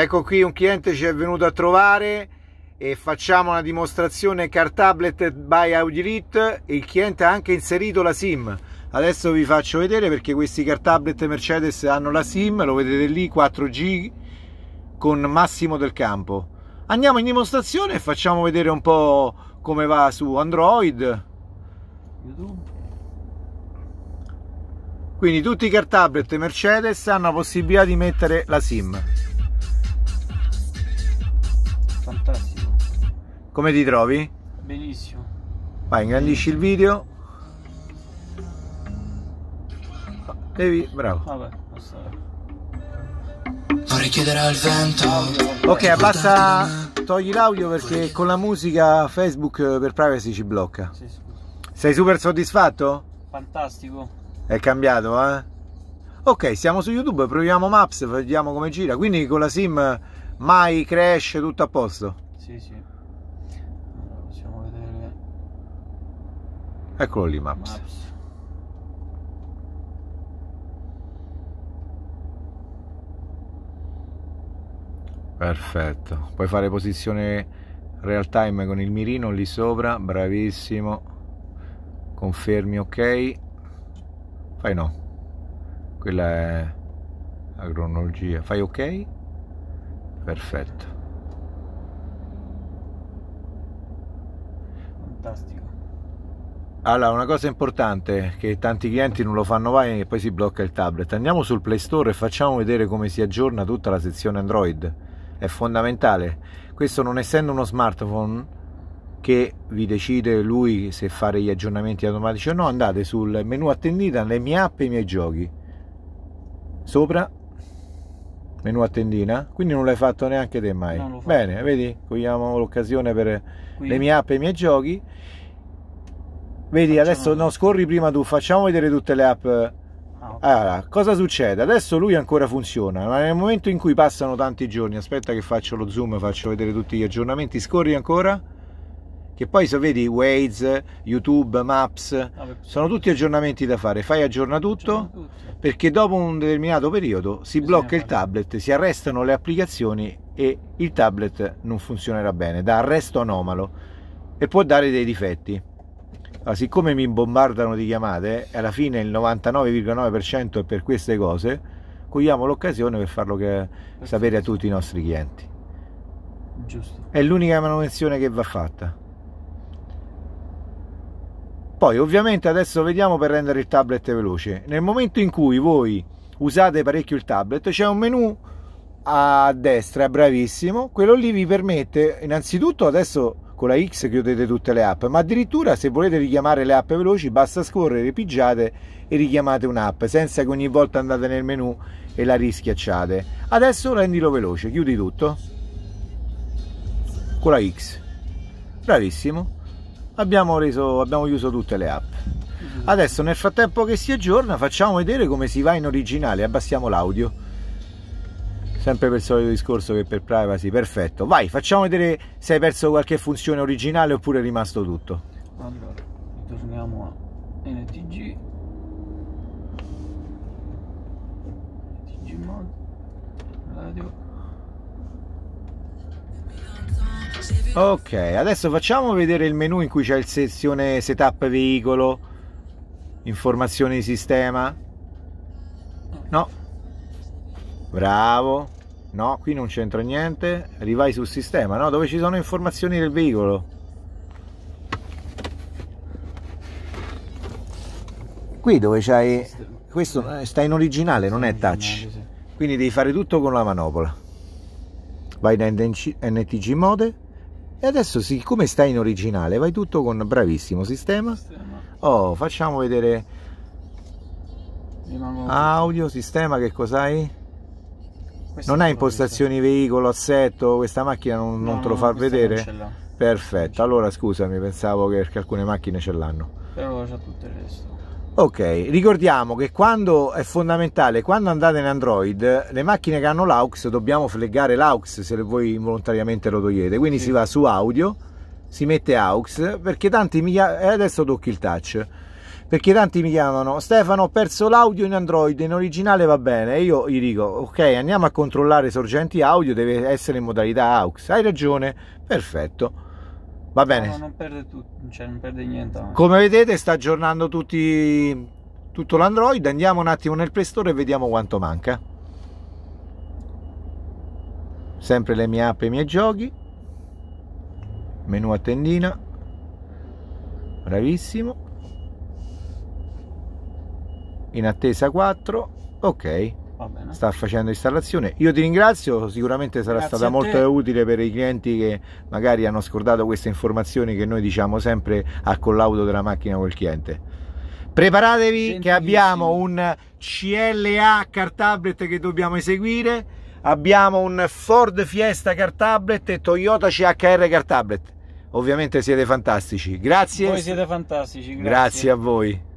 Ecco qui un cliente ci è venuto a trovare e facciamo una dimostrazione car tablet by Audilit. Il cliente ha anche inserito la SIM. Adesso vi faccio vedere perché questi car tablet Mercedes hanno la SIM, lo vedete lì 4G con massimo del campo. Andiamo in dimostrazione e facciamo vedere un po' come va su Android. Quindi tutti i car tablet Mercedes hanno la possibilità di mettere la SIM fantastico. Come ti trovi? Benissimo. Vai, ingrandisci il video. Devi, bravo. Vabbè, Vorrei chiedere al vento. Ok, abbassa, togli l'audio perché con la musica Facebook eh, per privacy ci blocca. Sì, Sei super soddisfatto? Fantastico. È cambiato, eh? Ok, siamo su YouTube, proviamo Maps, vediamo come gira. Quindi con la sim mai crash, tutto a posto. Sì, sì. Allora, possiamo vedere. Eccolo lì Maps. Maps. Perfetto. Puoi fare posizione real time con il mirino lì sopra, bravissimo. Confermi ok. Fai no. Quella è la cronologia. Fai ok perfetto fantastico allora una cosa importante che tanti clienti non lo fanno mai e poi si blocca il tablet andiamo sul play store e facciamo vedere come si aggiorna tutta la sezione android è fondamentale questo non essendo uno smartphone che vi decide lui se fare gli aggiornamenti automatici o no andate sul menu attendita tendita le mie app e i miei giochi sopra menù a tendina quindi non l'hai fatto neanche te mai bene vedi cogliamo l'occasione per Qui. le mie app e i miei giochi vedi facciamo adesso no, scorri prima tu facciamo vedere tutte le app ah, okay. allora, cosa succede? Adesso lui ancora funziona, ma nel momento in cui passano tanti giorni, aspetta che faccio lo zoom, faccio vedere tutti gli aggiornamenti, scorri ancora? che poi se vedi Waze, YouTube, Maps, sono tutti aggiornamenti da fare, fai aggiorna tutto, aggiorna tutto perché dopo un determinato periodo si blocca il tablet, si arrestano le applicazioni e il tablet non funzionerà bene, da arresto anomalo e può dare dei difetti. Allora, siccome mi bombardano di chiamate, alla fine il 99,9% è per queste cose, cogliamo l'occasione per farlo che... sapere a tutti i nostri clienti. Giusto. È l'unica manutenzione che va fatta. Poi ovviamente adesso vediamo per rendere il tablet veloce. Nel momento in cui voi usate parecchio il tablet c'è un menu a destra, bravissimo, quello lì vi permette innanzitutto adesso con la X chiudete tutte le app, ma addirittura se volete richiamare le app veloci basta scorrere, pigiate e richiamate un'app senza che ogni volta andate nel menu e la rischiacciate. Adesso rendilo veloce, chiudi tutto con la X. Bravissimo abbiamo, reso, abbiamo chiuso tutte le app. Adesso nel frattempo che si aggiorna facciamo vedere come si va in originale, abbassiamo l'audio. Sempre per il solito discorso che per privacy, perfetto. Vai, facciamo vedere se hai perso qualche funzione originale oppure è rimasto tutto. Allora, torniamo a NTG. NTG mod, radio. ok adesso facciamo vedere il menu in cui c'è il sezione setup veicolo informazioni di sistema no bravo no qui non c'entra niente rivai sul sistema no dove ci sono informazioni del veicolo qui dove c'hai questo sta in originale non è touch quindi devi fare tutto con la manopola vai da NTG mode e adesso siccome sta in originale vai tutto con bravissimo sistema. sistema. Oh, facciamo vedere Rimango... audio, sistema, che cos'hai? Non hai impostazioni veicolo, assetto, questa macchina non, no, non te lo fa vedere? Perfetto, allora scusami, pensavo che alcune macchine ce l'hanno. Però c'ha tutto il resto. Ok, ricordiamo che quando è fondamentale, quando andate in Android, le macchine che hanno l'aux dobbiamo fleggare l'aux se voi involontariamente lo togliete, quindi sì. si va su audio, si mette aux, perché tanti mi chiamano, e adesso tocchi il touch, perché tanti mi chiamano Stefano ho perso l'audio in Android, in originale va bene, e io gli dico ok andiamo a controllare sorgenti audio, deve essere in modalità aux, hai ragione, perfetto Va bene. No, non, perde tutto, cioè non perde niente. Come vedete sta aggiornando tutti, tutto l'Android. Andiamo un attimo nel Play Store e vediamo quanto manca. Sempre le mie app e i miei giochi. Menu a tendina. Bravissimo. In attesa 4. Ok sta facendo installazione. Io ti ringrazio, sicuramente sarà Grazie stata molto utile per i clienti che magari hanno scordato queste informazioni che noi diciamo sempre a collaudo della macchina col cliente. Preparatevi che abbiamo un CLA car tablet che dobbiamo eseguire, abbiamo un Ford Fiesta car tablet e Toyota CHR car tablet. Ovviamente siete fantastici. Grazie. Voi siete fantastici. grazie, grazie a voi.